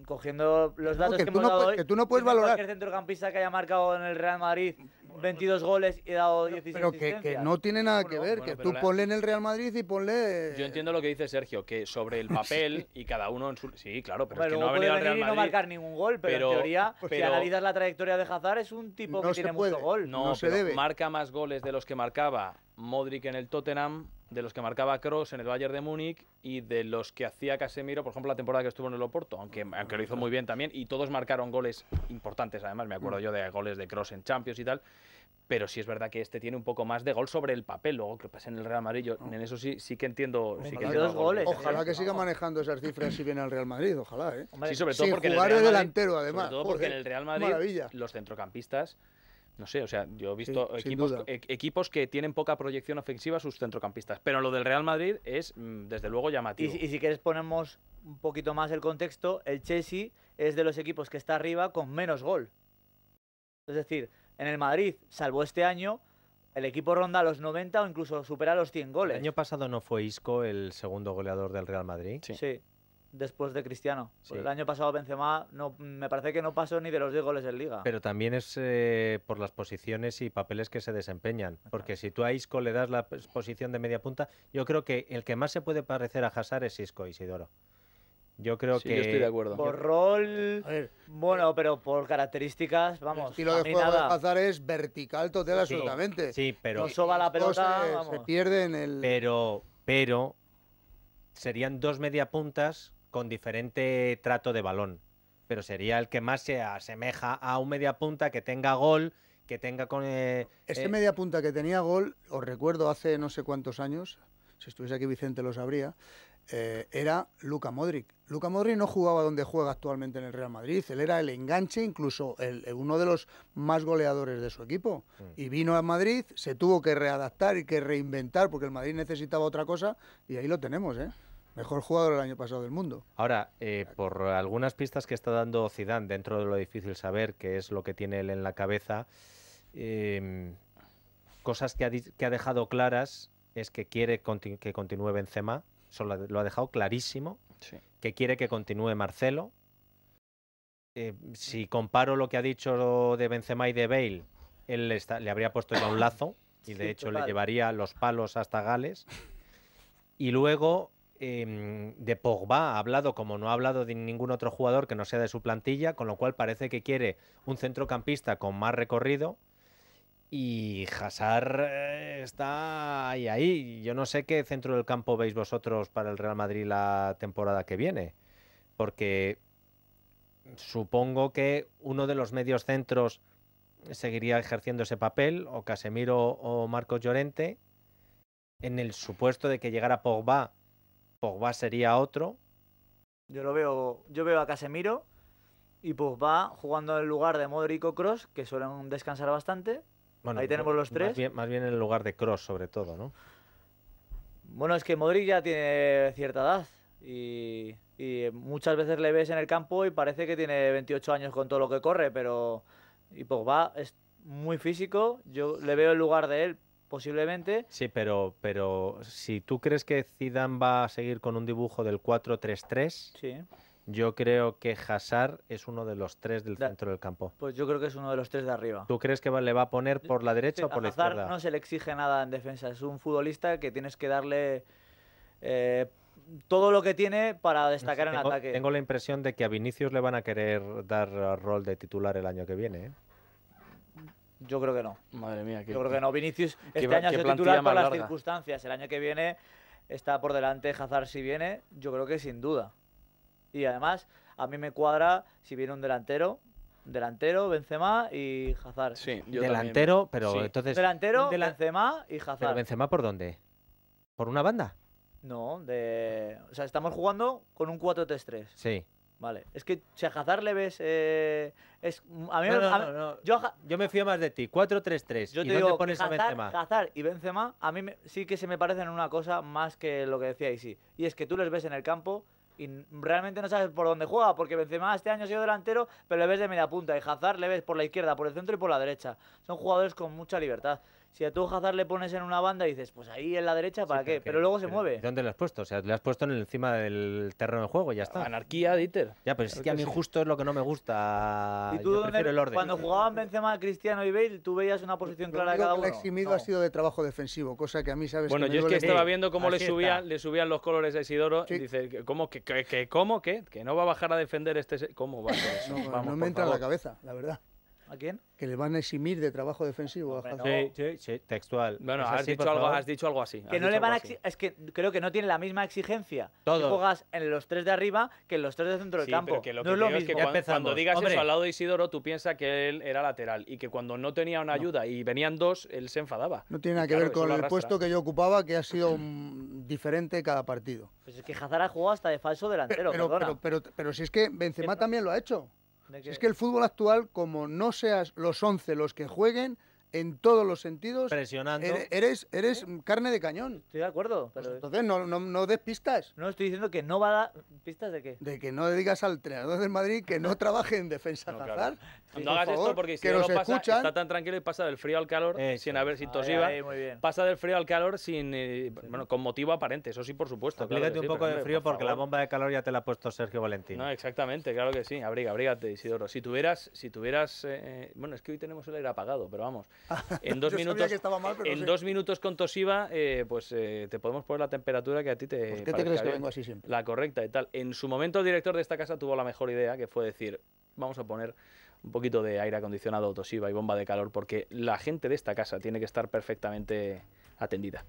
cogiendo los datos que, hemos dado hoy, tú no puedes valorar. el centrocampista que haya marcado en el Real Madrid 22 goles y ha dado 16 Pero que, no tiene nada que ver, que tú ponle en el Real Madrid y ponle... Yo entiendo lo que dice Sergio, que sobre el <laughs> papel y cada uno en su... Sí, claro, pero, es que no ha Y no marcar ningún gol, pero, en teoría, pues si analizas la trayectoria de Hazard, es un tipo que tiene mucho gol. No, se debe. marca más goles de los que marcaba Modric en el Tottenham, de los que marcaba Cross en el Bayern de Múnich y de los que hacía Casemiro, por ejemplo, la temporada que estuvo en el Oporto, aunque, aunque lo hizo muy bien también, y todos marcaron goles importantes, además, me acuerdo mm. yo de goles de Cross en Champions y tal, pero sí es verdad que este tiene un poco más de gol sobre el papel, luego que pasa en el Real Madrid, yo, ah. en eso sí, sí que entiendo... Sí goles. ¿eh? Ojalá que siga manejando esas cifras si viene al Real Madrid, ojalá, ¿eh? sí, sobre todo porque jugar en el delantero, además. porque en el Real Madrid los centrocampistas no sé, o sea, yo he visto equipos, equipos, que tienen poca proyección ofensiva sus centrocampistas, pero lo del Real Madrid es, mm, desde luego, llamativo. Y, si quieres ponemos un poquito más el contexto, el Chelsea es de los equipos que está arriba con menos gol. Es decir, en el Madrid, salvo este año, el equipo ronda los 90 o incluso supera los 100 goles. El año pasado no fue Isco el segundo goleador del Real Madrid. sí después de Cristiano. Pues el año pasado Benzema no, me parece que no pasó ni de los 10 goles en Liga. Pero también es eh, por las posiciones y papeles que se desempeñan. Porque si tú a Isco le das la posición de media punta, yo creo que el que más se puede parecer a Hazard es Isco, Isidoro. Yo creo que. estoy de acuerdo. Por rol. Bueno, pero por características, vamos. El lo de juego es vertical total, absolutamente. Sí, pero. No soba la pelota. pierde en el. Pero, pero. Serían dos media puntas con diferente trato de balón. Pero sería el que más se asemeja a un mediapunta que tenga gol, que tenga con. Eh, este eh, mediapunta que tenía gol, os recuerdo hace no sé cuántos años, si estuviese aquí Vicente lo sabría, eh, era Luca Modric. Luca Modric no jugaba donde juega actualmente en el Real Madrid, él era el enganche, incluso uno de los más goleadores de su equipo. Mm. Y vino a Madrid, se tuvo que readaptar y que reinventar porque el Madrid necesitaba otra cosa y ahí lo tenemos, ¿eh? Mejor jugador del año pasado del mundo. Ahora, eh, por algunas pistas que está dando Zidane, dentro de lo difícil saber qué es lo que tiene él en la cabeza, em, cosas que ha, ha, dejado claras es que quiere que continúe Benzema, eso lo ha, dejado clarísimo, que quiere que continúe Marcelo. Eh, si comparo lo que ha dicho de Benzema y de Bale, él le, habría puesto ya un lazo y de hecho le llevaría los palos hasta Gales. Y luego Em, de Pogba ha hablado como no ha hablado de ningún otro jugador que no sea de su plantilla, con lo cual parece que quiere un centrocampista con más recorrido. Y Hazard eh, está ahí, ahí. Yo no sé qué centro del campo veis vosotros para el Real Madrid la temporada que viene. Porque supongo que uno de los medios centros seguiría ejerciendo ese papel, o Casemiro o Marcos Llorente. En el supuesto de que llegara Pogba, Pogba pues sería otro. Yo lo veo, yo veo a Casemiro y Pogba pues jugando en el lugar de Modric o Cross, que suelen descansar bastante. Bueno, Ahí tenemos los tres. Más bien, en el lugar de Cross, sobre todo, ¿no? Bueno, es que Modric ya tiene cierta edad y, muchas veces le ves en el campo y parece que tiene 28 años con todo lo que corre, pero y Pogba pues es muy físico, yo le veo el lugar de él, posiblemente. Sí, pero, pero si tú crees que Zidane va a seguir con un dibujo del 4-3-3, sí. yo creo que Hazard es uno de los tres del centro del campo. Pues yo creo que es uno de los tres de arriba. ¿Tú crees que le va a poner por la derecha o por a Hazard no se le exige nada en defensa, es un futbolista que tienes que darle... Eh, todo lo que tiene para destacar en ataque. Tengo la impresión de que a Vinicius le van a querer dar rol de titular el año que viene. ¿eh? Yo creo que no. Madre mía, Yo creo que no. Vinicius este año ha sido titular por las circunstancias. El año que viene está por delante Hazard si viene. Yo creo que sin duda. Y además, a mí me cuadra si viene un delantero. Delantero, Benzema y Hazard. Sí, delantero, pero entonces. Delantero, Benzema y Hazard. ¿Pero Benzema por dónde? ¿Por una banda? No, de. O sea, estamos jugando con un 4-3-3. Sí. Vale, es que si a le ves. Eh, es, a mí, yo, me fío más de ti, 4-3-3. Yo te ¿Y digo, más pones a y Benzema, a mí sí que se me parecen una cosa más que lo que decía sí Y es que tú les ves en el campo y realmente no sabes por dónde juega, porque Benzema este año ha sido delantero, pero le ves de media punta. Y Hazard le ves por la izquierda, por el centro y por la derecha. Son jugadores con mucha libertad. Si a tu Hazard le pones en una banda y dices, pues ahí en la derecha, ¿para qué? Pero luego se mueve. mueve. ¿Dónde le has puesto? O sea, le has puesto en encima del terreno de juego, ya está. Anarquía, Dieter. Ya, pero es que, a mí justo es lo que no me gusta. ¿Y tú dónde, el orden. Cuando jugaban Benzema, Cristiano y Bale, tú veías una posición clara de cada uno. el eximido ha sido de trabajo defensivo, cosa que a mí sabes Bueno, que yo es que estaba viendo cómo le subían, le subían los colores a Isidoro y dice, ¿cómo que, que, cómo ¿Qué? que no va a bajar a defender este, ¿cómo va a No, no me entra en la cabeza, la verdad. ¿A quién? Que le van a eximir de trabajo defensivo. a Hazard Sí, sí, textual. Bueno, has, dicho algo, has, dicho algo, así. Que no van es que creo que no tiene la misma exigencia. Todos. Que juegas en los tres de arriba que en los tres de centro del campo. no es lo mismo. que cuando, digas eso al lado de Isidoro, tú piensas que él era lateral y que cuando no tenía una ayuda y venían dos, él se enfadaba. No tiene nada que ver con el puesto que yo ocupaba, que ha sido diferente cada partido. Pues es que Hazard ha jugado hasta de falso delantero. Pero, pero, pero, pero, si es que Benzema también lo ha hecho es que el fútbol actual, como no seas los 11 los que jueguen, en todos los sentidos. Presionando. Eres, eres carne de cañón. Estoy de acuerdo. Pues pero... entonces no, no, des pistas. No, estoy diciendo que no va a dar. ¿Pistas de qué? De que no le digas al entrenador del Madrid que no <laughs> trabaje en defensa no, no hagas esto porque si pasa, está tan tranquilo y pasa del frío al calor sin haber si tosiva. pasa del frío al calor sin eh, bueno, con motivo aparente, eso sí por supuesto. Aplícate un poco de frío porque la bomba de calor ya te la ha puesto Sergio Valentín. No, exactamente, claro que sí. Abriga, abrígate, Isidoro. Si tuvieras, si tuvieras eh, eh, bueno, es que hoy tenemos el aire apagado, pero vamos. Ah, <laughs> en dos minutos en dos minutos con tosiva pues te podemos poner la temperatura que a ti te pues, ¿Qué te crees que vengo así siempre? La correcta y tal. En su momento el director de esta casa tuvo la mejor idea, que fue decir, vamos a poner un poquito de aire acondicionado tosiva y bomba de calor, porque la gente de esta casa tiene que estar perfectamente atendida.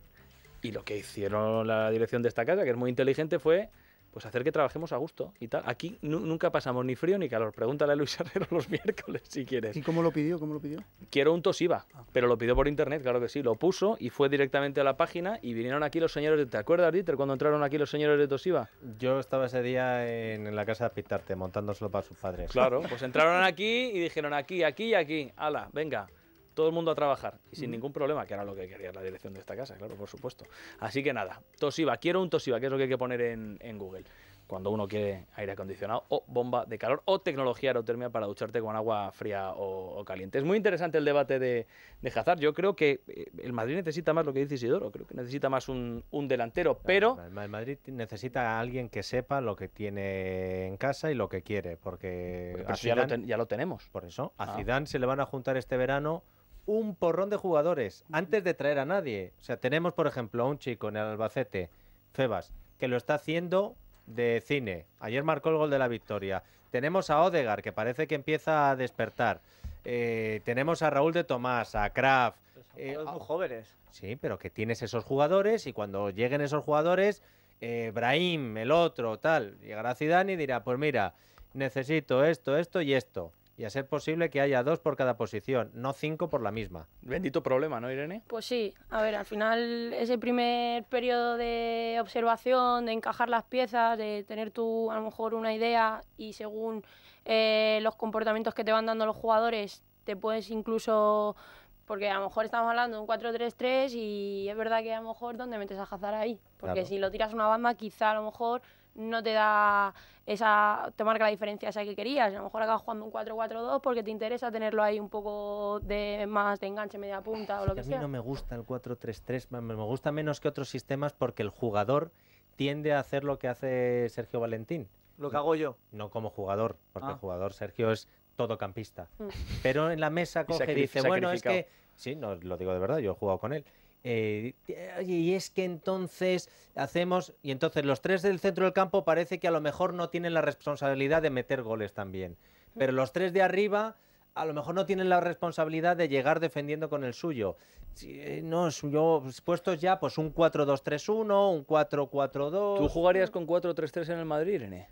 Y lo que hicieron la dirección de esta casa, que es muy inteligente, fue pues hacer que trabajemos a gusto y tal. Aquí nunca pasamos ni frío ni calor. Pregúntale a Luis <laughs> Herrero los miércoles si quieres. ¿Y cómo lo pidió? ¿Cómo lo pidió? Quiero un Tosiba. Ah. pero lo pidió por internet, claro que sí. Lo puso y fue directamente a la página y vinieron aquí los señores de... ¿Te acuerdas, Dieter, cuando entraron aquí los señores de Tosiba? Yo estaba ese día en, la casa de Pitarte, montándoselo para sus padres. Claro, <laughs> pues entraron aquí y dijeron aquí, aquí y aquí. ¡Hala, venga todo el mundo a trabajar y sin mm. ningún problema, que era lo que quería la dirección de esta casa, claro, por supuesto. Así que nada, Toshiba, quiero un Toshiba, que es lo que hay que poner en, Google cuando uno quiere aire acondicionado o bomba de calor o tecnología aerotermia para ducharte con agua fría o, caliente. Es muy interesante el debate de, de Hazard. Yo creo que eh, el Madrid necesita más lo que dice Isidoro, creo que necesita más un, delantero, pero... El Madrid necesita a alguien que sepa lo que tiene en casa y lo que quiere, porque... ya, lo tenemos. Por eso, a ah. Zidane se le van a juntar este verano un porrón de jugadores antes de traer a nadie. O sea, tenemos, por ejemplo, a un chico en el Albacete, Febas, que lo está haciendo de cine. Ayer marcó el gol de la victoria. Tenemos a Odegar, que parece que empieza a despertar. Eh, tenemos a Raúl de Tomás, a Kraft. Eh, jóvenes. Sí, pero que tienes esos jugadores y cuando lleguen esos jugadores, eh, Brahim, el otro, tal, llegará Zidane y dirá, pues mira, necesito esto, esto y esto y a ser posible que haya dos por cada posición, no cinco por la misma. Bendito problema, ¿no, Irene? Pues sí, a ver, al final ese primer periodo de observación, de encajar las piezas, de tener tú a lo mejor una idea y según eh, los comportamientos que te van dando los jugadores, te puedes incluso... Porque a lo mejor estamos hablando de un 4-3-3 y es verdad que a lo mejor dónde metes a Hazard ahí. Porque si lo tiras una banda, quizá a lo mejor no te da esa, te marca la diferencia esa que querías. A lo mejor acabas jugando un 4-4-2 porque te interesa tenerlo ahí un poco de más de enganche, media punta o lo que sea. A mí no me gusta el 4-3-3, me gusta menos que otros sistemas porque el jugador tiende a hacer lo que hace Sergio Valentín. Lo que hago yo. No como jugador, porque el ah. jugador Sergio es todocampista. Mm. Pero en la mesa coge y, dice, bueno, es que... Sí, no, lo digo de verdad, yo he jugado con él. Eh, eh, y es que entonces hacemos, y entonces los tres del centro del campo parece que a lo mejor no tienen la responsabilidad de meter goles también, pero los tres de arriba a lo mejor no tienen la responsabilidad de llegar defendiendo con el suyo. Eh, no, yo pues, puesto ya pues un 4-2-3-1, un 4-4-2. ¿Tú jugarías con 4-3-3 en el Madrid, Irene?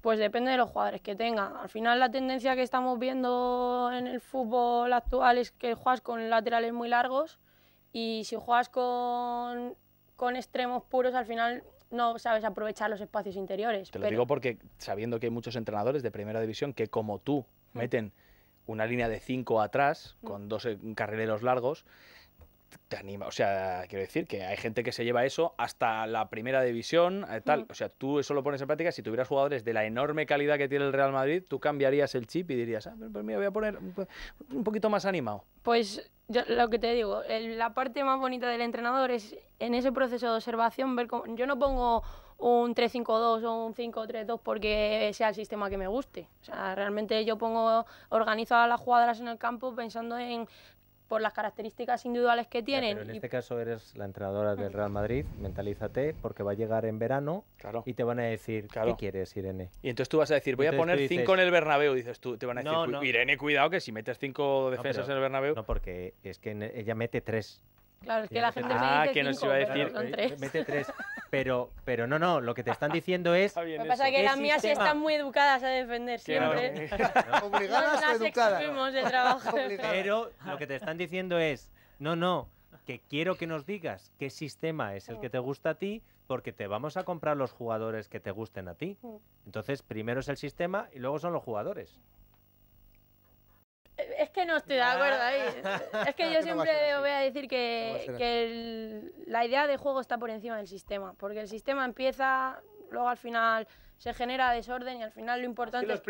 Pues depende de los jugadores que tenga. Al final la tendencia que estamos viendo en el fútbol actual es que juegas con laterales muy largos y si juegas con, extremos puros, al final no sabes aprovechar los espacios interiores. Te lo digo porque sabiendo que hay muchos entrenadores de primera división que, como tú, mm. meten una línea de cinco atrás mm. con dos eh, carrileros largos, te anima. O sea, quiero decir que hay gente que se lleva eso hasta la primera división, eh, tal. Mm. O sea, tú eso lo pones en práctica. Si tuvieras jugadores de la enorme calidad que tiene el Real Madrid, tú cambiarías el chip y dirías, ah, pues mira, voy a poner un poquito más animado. Pues lo que te digo, la parte más bonita del entrenador es en ese proceso de observación ver cómo... Yo no pongo un 3-5-2 o un 5-3-2 porque sea el sistema que me guste. O sea, realmente yo pongo, organizo a las jugadoras en el campo pensando en por las características individuales que tienen. en este caso eres la entrenadora del Real Madrid, mm. mentalízate, porque va a llegar en verano y te van a decir, ¿qué quieres, Irene? Y entonces tú vas a decir, voy a poner cinco en el Bernabéu, dices tú, te van a decir, Irene, cuidado que si metes cinco defensas en el Bernabéu... No, porque es que e, ella mete 3. Claro, es que la gente ah, me dice que nos iba a decir, mete tres. Pero, no, no, lo que te están diciendo es... Lo que pasa que las mías sí están muy educadas a defender siempre. <laughs> No, Obligadas Pero lo que te están diciendo es, no, no, que quiero que nos digas qué sistema es el que te gusta a ti, porque te vamos a comprar los jugadores que te gusten a ti. Mm. Entonces, primero es el sistema y luego son los jugadores es que no estoy de acuerdo ahí. Ah. Es que yo siempre voy a decir que, la idea de juego está por encima del sistema, porque el sistema empieza, luego al final se genera desorden y al final lo importante es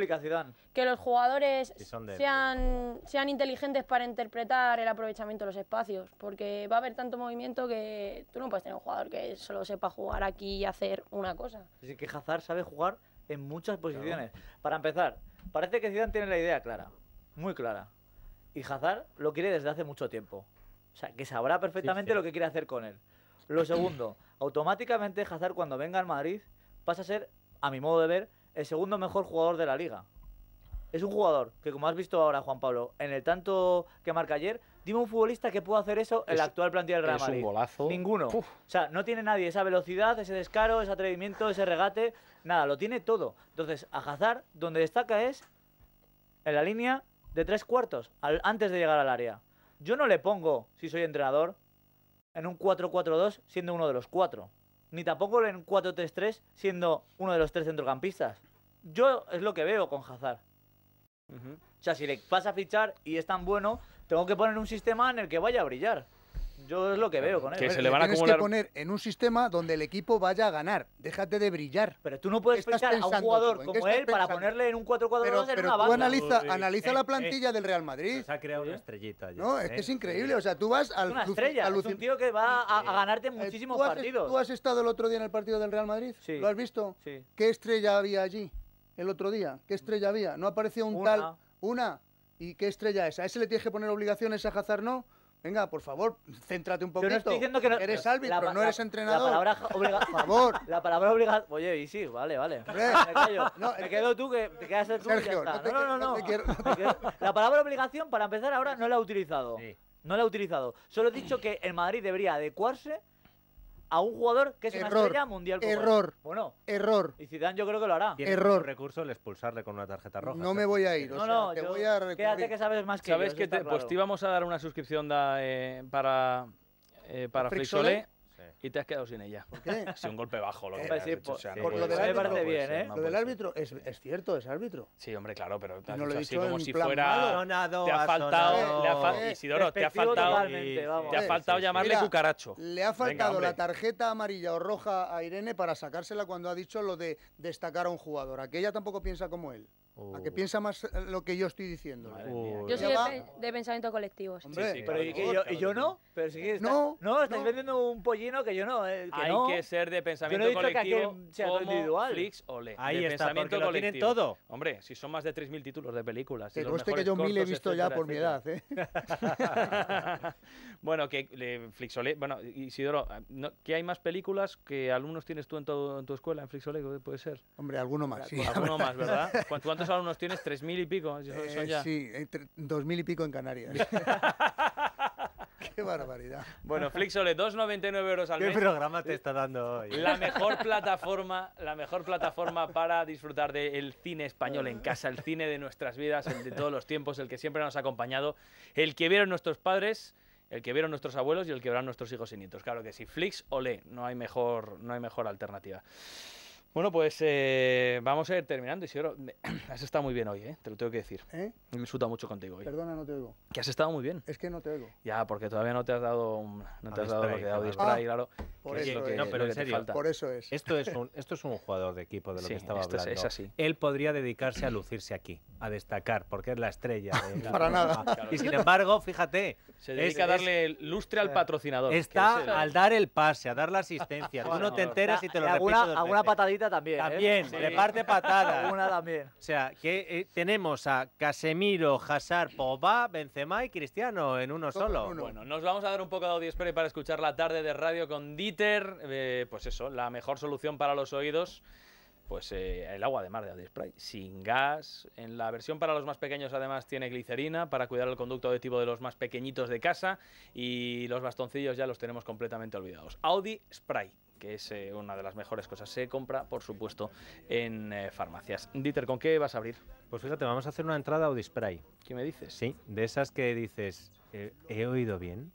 que los jugadores sean, inteligentes para interpretar el aprovechamiento de los espacios, porque va a haber tanto movimiento que tú no puedes tener un jugador que solo sepa jugar aquí y hacer una cosa. Es que Hazard sabe jugar en muchas posiciones. Para empezar, parece que Zidane tiene la idea clara, muy clara. Y Hazard lo quiere desde hace mucho tiempo. O sea, que sabrá perfectamente lo que quiere hacer con él. Lo segundo, <clears throat> automáticamente Hazard cuando venga al Madrid pasa a ser, a mi modo de ver, el segundo mejor jugador de la liga. Es un jugador que, como has visto ahora, Juan Pablo, en el tanto que marca ayer, dime un futbolista que pueda hacer eso en la actual plantilla del Real Madrid. golazo. Ninguno. O sea, no tiene nadie esa velocidad, ese descaro, ese atrevimiento, ese regate. Nada, lo tiene todo. Entonces, a Hazard, donde destaca es en la línea de tres cuartos antes de llegar al área. Yo no le pongo, si soy entrenador, en un 4-4-2 siendo uno de los cuatro. Ni tampoco en un 4-3-3 siendo uno de los tres centrocampistas. Yo es lo que veo con Hazard. O sea, si le pasa a fichar y es tan bueno, tengo que poner un sistema en el que vaya a brillar. Yo es lo que veo con él. Que se le van a tienes que poner en un sistema donde el equipo vaya a ganar. Déjate de brillar. Pero tú no puedes pensar a un jugador como él para ponerle en un 4-4-2 una banda. Tú analiza, analiza eh, la eh. plantilla del Real Madrid. Se ha creado una ¿Eh? estrellita. no, es que es increíble. O sea, tú vas al. una estrella. Al... un tío que va a, ganarte muchísimos partidos. ¿Tú has estado el otro día en el partido del Real Madrid? Sí. ¿Lo has visto? ¿Qué estrella había allí el otro día? ¿Qué estrella había? ¿No apareció un tal. Una. ¿Y qué estrella es? ¿A ese le tienes que poner obligaciones a Hazard no? Venga, por favor, céntrate un poquito. no diciendo que no, eres árbitro, pero no eres entrenador. <laughs> <laughs> La palabra obligada. Por favor. La palabra obligada. Oye, y sí, vale, vale. Me quedo tú que te quedas tú Sergio, ya está. No, no, no, no. La palabra obligación para empezar ahora no la he utilizado. No la he utilizado. Solo he dicho que el Madrid debería adecuarse a un jugador que es una estrella mundial. error. Bueno, error. Y Zidane yo creo que lo hará. error. recurso el expulsarle con una tarjeta roja. No me voy a ir. no, no, te voy a recurrir. Quédate que sabes más que ¿Sabes que te, Pues te íbamos a dar una suscripción eh, para, eh, para y te has quedado sin ella. ¿Por qué? Si un golpe bajo. Lo que lo del árbitro, es, cierto, es árbitro. Sí, hombre, claro, pero te no como si fuera. te ha faltado. te ha faltado. te ha faltado llamarle cucaracho. Le ha faltado la tarjeta amarilla o roja a Irene para sacársela cuando ha dicho lo de destacar a un jugador. Aquella tampoco piensa como él. A que piensa más eh, lo que yo estoy diciendo. Yo soy de, de, pensamiento colectivo. Hombre, pero ¿y, yo, yo, no? no, no, estáis vendiendo un pollino que yo no. Eh, que Hay que ser de pensamiento colectivo. individual. Flix, Ahí de pensamiento colectivo. todo. Hombre, si son más de 3.000 títulos de películas. Que conste que yo mil he visto ya por mi edad. ¿eh? <laughs> bueno, que le eh, Flixole. Bueno, Isidoro, ¿qué hay más películas que alumnos tienes tú en, tu escuela, en Flixole? ¿Puede ser? Hombre, alguno más. alguno más, ¿verdad? ¿Cuántos alumnos tienes? ¿Tres mil y pico? Eh, sí, entre, dos mil y pico en Canarias. <laughs> ¡Qué barbaridad! Bueno, Flixole, 2,99 euros al mes. ¿Qué programa te está dando hoy? La mejor plataforma, la mejor plataforma para disfrutar del cine español en casa, el cine de nuestras vidas, el de todos los tiempos, el que siempre nos ha acompañado, el que vieron nuestros padres el que vieron nuestros abuelos y el que verán nuestros hijos y nietos. Claro que sí, Flix OLE no hay mejor, no hay mejor alternativa. Bueno, pues eh, vamos a ir terminando. Isidoro, <clears throat> has estado muy bien hoy, eh, te lo tengo que decir. ¿Eh? Me insulta mucho contigo hoy. Perdona, no te oigo. Que has estado muy bien. Es que no te oigo. Ya, porque todavía no te has dado, no te has dado lo que ah, claro. Por eso No, pero en serio, por eso es. Esto es, un, <laughs> esto es un jugador de equipo de lo que estaba hablando. Es, así. Él podría dedicarse a lucirse aquí, a destacar, porque es la estrella. <laughs> Para nada. Y sin embargo, fíjate. Se dedica a darle lustre al eh, patrocinador. Está al dar el pase, a dar la asistencia. Tú no te enteras y te lo repites Alguna patadita también. También, ¿eh? reparte patada. Una también. O sea, que eh, tenemos a Casemiro, Hazard, Pogba, Benzema y Cristiano en uno solo. Bueno, nos vamos a dar un poco de Spray para escuchar la tarde de radio con Dieter. Eh, pues eso, la mejor solución para los oídos pues eh, el agua de mar de Audi Spray, sin gas. En la versión para los más pequeños además tiene glicerina para cuidar el conducto auditivo de los más pequeñitos de casa y los bastoncillos ya los tenemos completamente olvidados. Audi Spray, que es eh, una de las mejores cosas. Se compra, por supuesto, en eh, farmacias. Dieter, ¿con qué vas a abrir? Pues fíjate, vamos a hacer una entrada spray ¿Qué me dices? Sí, de esas que dices, eh, ¿he oído bien?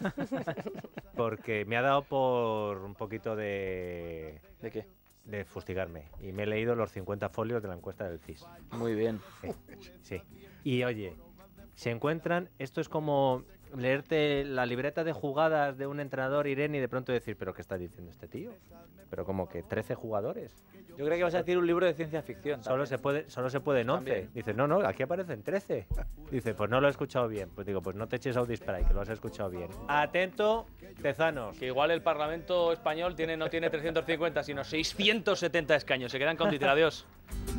<laughs> Porque me ha dado por un poquito de... ¿De qué? de fustigarme. Y me he leído los 50 folios de la encuesta del CIS. Muy bien. sí. Y oye, se encuentran, esto es como leerte la libreta de jugadas de un entrenador Irene y de pronto decir, pero ¿qué está diciendo este tío? Pero como que 13 jugadores. Yo creo que vas a decir un libro de ciencia ficción. Solo se, puede, solo se puede 11. Dice, no, no, aquí aparecen 13. Dice, pues no lo he escuchado bien. Pues digo, pues no te eches a Spray, que lo has escuchado bien. Atento, Tezanos. Que igual el Parlamento español tiene, no tiene 350, sino 670 escaños. Se quedan con título. <laughs>